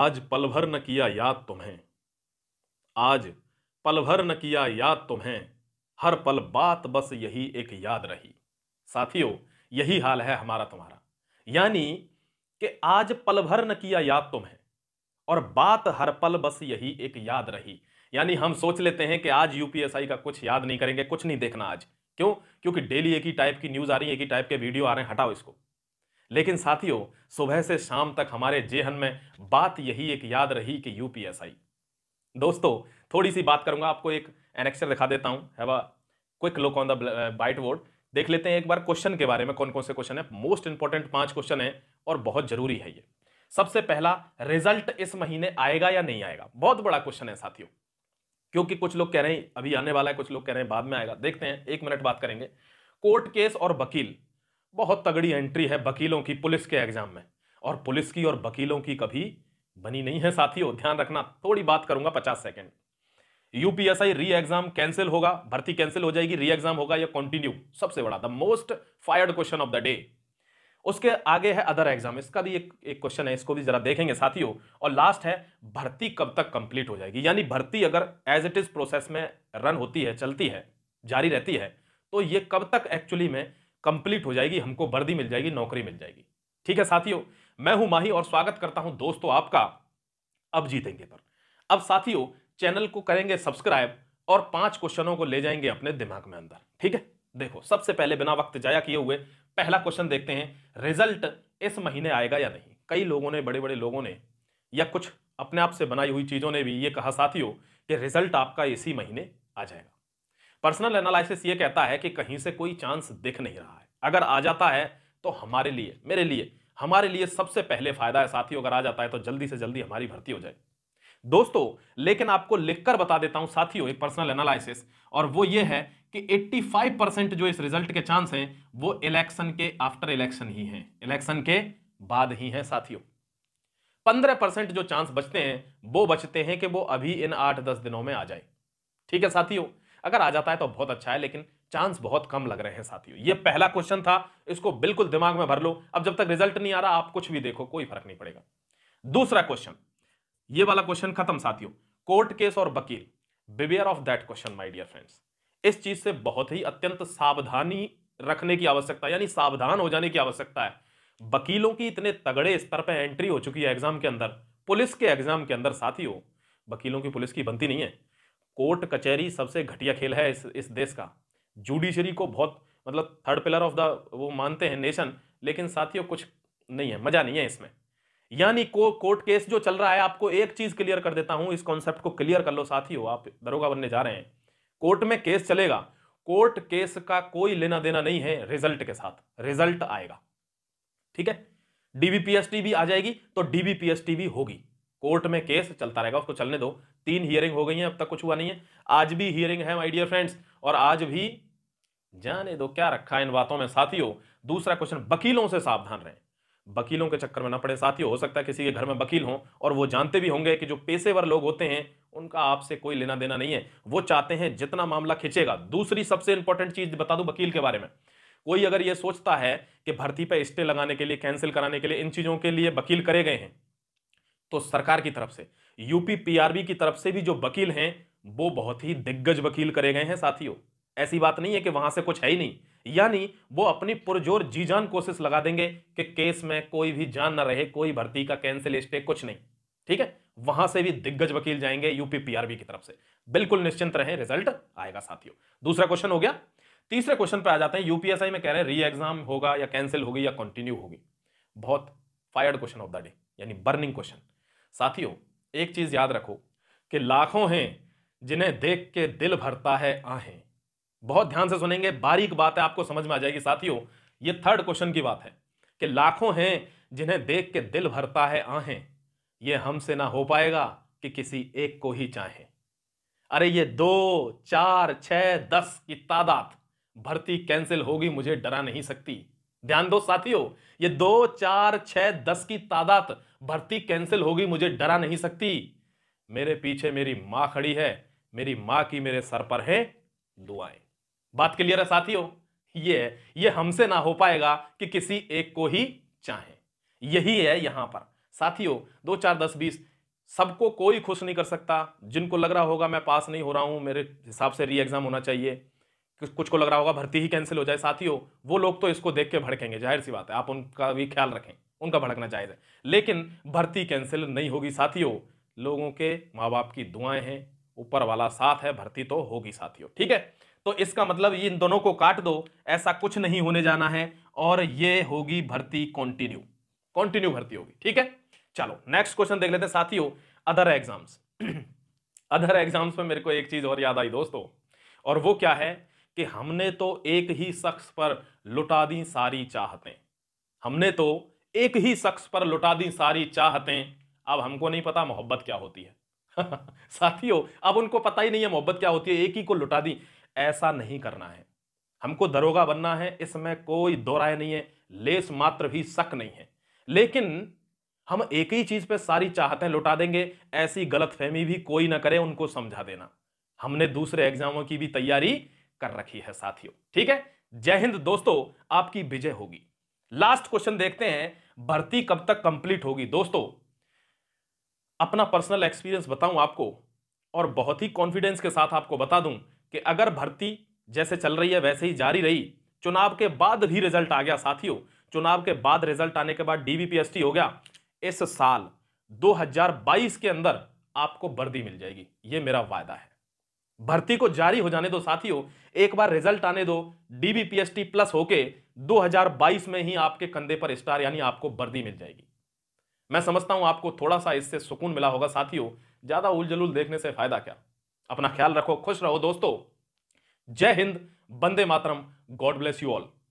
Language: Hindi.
आज पल भर न किया याद तुम्हें आज पल भर न किया याद तुम्हें हर पल बात बस यही एक याद रही साथियों यही हाल है हमारा तुम्हारा यानी कि आज पल भर न किया याद तुम्हें और बात हर पल बस यही एक याद रही यानी हम सोच लेते हैं कि आज यूपीएसआई का कुछ याद नहीं करेंगे कुछ नहीं देखना आज क्यों क्योंकि डेली एक ही टाइप की न्यूज़ आ रही है एक ही टाइप के वीडियो आ रहे हैं हटाओ इसको लेकिन साथियों सुबह से शाम तक हमारे जेहन में बात यही एक याद रही कि यूपीएसआई दोस्तों थोड़ी सी बात करूंगा आपको एक एनेक्चर दिखा देता हूं have a quick look on the white board देख लेते हैं एक बार क्वेश्चन के बारे में कौन कौन से क्वेश्चन है मोस्ट इंपॉर्टेंट पांच क्वेश्चन है और बहुत जरूरी है ये सबसे पहला रिजल्ट इस महीने आएगा या नहीं आएगा बहुत बड़ा क्वेश्चन है साथियों क्योंकि कुछ लोग कह रहे हैं अभी आने वाला है कुछ लोग कह रहे हैं बाद में आएगा देखते हैं एक मिनट बात करेंगे कोर्ट केस और वकील बहुत तगड़ी एंट्री है वकीलों की पुलिस के एग्जाम में और पुलिस की और वकीलों की कभी बनी नहीं है साथियों ध्यान रखना थोड़ी बात करूंगा पचास second UPSI re exam cancel होगा भर्ती कैंसिल हो जाएगी री एग्जाम होगा या कंटिन्यू सबसे बड़ा the most fired question of the day उसके आगे है अदर एग्जाम इसका भी एक एक क्वेश्चन है इसको भी जरा देखेंगे साथियों और लास्ट है भर्ती कब तक कंप्लीट हो जाएगी यानी भर्ती अगर एज इट इज प्रोसेस में रन होती है चलती है जारी रहती है तो ये कब तक एक्चुअली में कंप्लीट हो जाएगी हमको वर्दी मिल जाएगी नौकरी मिल जाएगी ठीक है साथियों मैं हूं माही और स्वागत करता हूं दोस्तों आपका अब जीतेंगे पर अब साथियों चैनल को करेंगे सब्सक्राइब और पांच क्वेश्चनों को ले जाएंगे अपने दिमाग में अंदर ठीक है देखो सबसे पहले बिना वक्त जाया किए हुए पहला क्वेश्चन देखते हैं रिजल्ट इस महीने आएगा या नहीं कई लोगों ने बड़े बड़े लोगों ने या कुछ अपने आप से बनाई हुई चीजों ने भी ये कहा साथियों कि रिजल्ट आपका इसी महीने आ जाएगा पर्सनल एनालिसिस ये कहता है कि कहीं से कोई चांस दिख नहीं रहा है अगर आ जाता है तो हमारे लिए मेरे लिए हमारे लिए सबसे पहले फायदा है साथी अगर आ जाता है तो जल्दी से जल्दी हमारी भर्ती हो जाए दोस्तों लेकिन आपको लिखकर बता देता हूं साथियों एक पर्सनल एनालिसिस और वो ये है कि 85 परसेंट जो इस रिजल्ट के चांस हैं वो इलेक्शन के आफ्टर इलेक्शन ही हैं इलेक्शन के बाद ही हैं साथियों 15 परसेंट जो चांस बचते हैं वो बचते हैं कि वो अभी इन आठ दस दिनों में आ जाए ठीक है साथियों अगर आ जाता है तो बहुत अच्छा है लेकिन चांस बहुत कम लग रहे हैं साथियों ये पहला क्वेश्चन था इसको बिल्कुल दिमाग में भर लो अब जब तक रिजल्ट नहीं आ रहा आप कुछ भी देखो कोई फर्क नहीं पड़ेगा दूसरा क्वेश्चन ये वाला क्वेश्चन खत्म साथियों कोर्ट केस और वकील beware of that question my dear friends इस चीज से बहुत ही अत्यंत सावधानी रखने की आवश्यकता यानी सावधान हो जाने की आवश्यकता है वकीलों की इतने तगड़े स्तर पर एंट्री हो चुकी है एग्जाम के अंदर पुलिस के एग्जाम के अंदर साथियों वकीलों की पुलिस की बनती नहीं है कोर्ट कचहरी सबसे घटिया खेल है इस इस देश का जुडिशरी को बहुत मतलब थर्ड पिलर ऑफ द वो मानते हैं नेशन लेकिन साथियों कुछ नहीं है मजा नहीं है इसमें यानी को कोर्ट केस जो चल रहा है आपको एक चीज क्लियर कर देता हूं इस कॉन्सेप्ट को क्लियर कर लो साथियों आप दरोगा बनने जा रहे हैं कोर्ट में केस चलेगा कोर्ट केस का कोई लेना देना नहीं है रिजल्ट के साथ रिजल्ट आएगा ठीक है डीबीपीएसटी भी आ जाएगी तो डीबीपीएसटी भी होगी कोर्ट में केस चलता रहेगा उसको चलने दो तीन हियरिंग हो गई है अब तक कुछ हुआ नहीं है आज भी हियरिंग है माय डियर फ्रेंड्स और आज भी जाने दो क्या रखा है इन बातों में साथियों दूसरा क्वेश्चन वकीलों से सावधान रहें वकीलों के चक्कर में ना पड़े साथियों हो सकता है किसी के घर में वकील हो और वो जानते भी होंगे कि जो पेशेवर लोग होते हैं उनका आपसे कोई लेना देना नहीं है वो चाहते हैं जितना मामला खिंचेगा दूसरी सबसे इंपॉर्टेंट चीज बता दो वकील के बारे में कोई अगर ये सोचता है कि भर्ती पर स्टे लगाने के लिए कैंसिल कराने के लिए इन चीज़ों के लिए वकील करे गए हैं तो सरकार की तरफ से यूपी पीआरबी की तरफ से भी जो वकील हैं वो बहुत ही दिग्गज वकील करे गए हैं साथियों ऐसी बात नहीं है कि वहां से कुछ है ही नहीं यानी वो अपनी पुरजोर जी जान कोशिश लगा देंगे कि केस में कोई भी जान ना रहे कोई भर्ती का कैंसिल स्टे कुछ नहीं ठीक है वहां से भी दिग्गज वकील जाएंगे यूपी पीआरबी की तरफ से बिल्कुल निश्चिंत रहे रिजल्ट आएगा साथियों दूसरा क्वेश्चन हो गया तीसरे क्वेश्चन पर आ जाते हैं यूपीएसआई में कह रहे हैं री एग्जाम होगा या कैंसिल होगी या कंटिन्यू होगी बहुत fired question of the day यानी बर्निंग क्वेश्चन साथियों एक चीज़ याद रखो कि लाखों हैं जिन्हें देख के दिल भरता है आहें बहुत ध्यान से सुनेंगे बारीक बात है आपको समझ में आ जाएगी साथियों ये थर्ड क्वेश्चन की बात है कि लाखों हैं जिन्हें देख के दिल भरता है आहें ये हमसे ना हो पाएगा कि किसी एक को ही चाहें अरे ये दो चार छ दस की तादाद भर्ती कैंसिल होगी मुझे डरा नहीं सकती ध्यान दो साथियों ये दो चार छह दस की तादाद भर्ती कैंसिल होगी मुझे डरा नहीं सकती मेरे पीछे मेरी मां खड़ी है मेरी माँ की मेरे सर पर है दुआएं बात क्लियर है साथियों ये ये हमसे ना हो पाएगा कि किसी एक को ही चाहे यही है यहां पर साथियों दो चार दस बीस सबको कोई खुश नहीं कर सकता जिनको लग रहा होगा मैं पास नहीं हो रहा हूं मेरे हिसाब से री एग्जाम होना चाहिए कुछ को लग रहा होगा भर्ती ही कैंसिल हो जाए साथियों वो लोग तो इसको देख के भड़केंगे जाहिर सी बात है आप उनका भी ख्याल रखें उनका भड़कना जायज़ है लेकिन भर्ती कैंसिल नहीं होगी साथियों लोगों के माँ बाप की दुआएं हैं ऊपर वाला साथ है भर्ती तो होगी साथियों ठीक है तो इसका मतलब इन दोनों को काट दो ऐसा कुछ नहीं होने जाना है और ये होगी भर्ती कॉन्टिन्यू कॉन्टिन्यू भर्ती होगी ठीक है चलो नेक्स्ट क्वेश्चन देख लेते हैं साथियों अदर एग्जाम्स अदर एग्जाम्स में मेरे को एक चीज और याद आई दोस्तों और वो क्या है कि हमने तो एक ही शख्स पर लुटा दी सारी चाहते हमने तो एक ही शख्स पर लुटा दी सारी चाहते अब हमको नहीं पता मोहब्बत क्या होती है साथियों अब उनको पता ही नहीं है मोहब्बत क्या होती है एक ही को लुटा दी ऐसा नहीं करना है हमको दरोगा बनना है इसमें कोई दो राय नहीं है लेस मात्र भी शक नहीं है लेकिन हम एक ही चीज पे सारी चाहते लुटा देंगे ऐसी गलतफहमी भी कोई ना करे उनको समझा देना हमने दूसरे एग्जामों की भी तैयारी कर रखी है साथियों ठीक है जय हिंद दोस्तों आपकी विजय होगी लास्ट क्वेश्चन देखते हैं भर्ती कब तक कंप्लीट होगी दोस्तों अपना पर्सनल एक्सपीरियंस बताऊं आपको और बहुत ही कॉन्फिडेंस के साथ आपको बता दूं कि अगर भर्ती जैसे चल रही है वैसे ही जारी रही चुनाव के बाद भी रिजल्ट आ गया साथियों चुनाव के बाद रिजल्ट आने के बाद डीबीपीएसटी हो गया इस साल 2022 के अंदर आपको वर्दी मिल जाएगी ये मेरा वायदा है भर्ती को जारी हो जाने दो साथियों एक बार रिजल्ट आने दो डीबीपीएसटी प्लस होके 2022 में ही आपके कंधे पर स्टार यानी आपको वर्दी मिल जाएगी मैं समझता हूं आपको थोड़ा सा इससे सुकून मिला होगा साथियों ज्यादा उलझलूल देखने से फायदा क्या अपना ख्याल रखो खुश रहो दोस्तों जय हिंद बंदे मातरम गॉड ब्लेस यू ऑल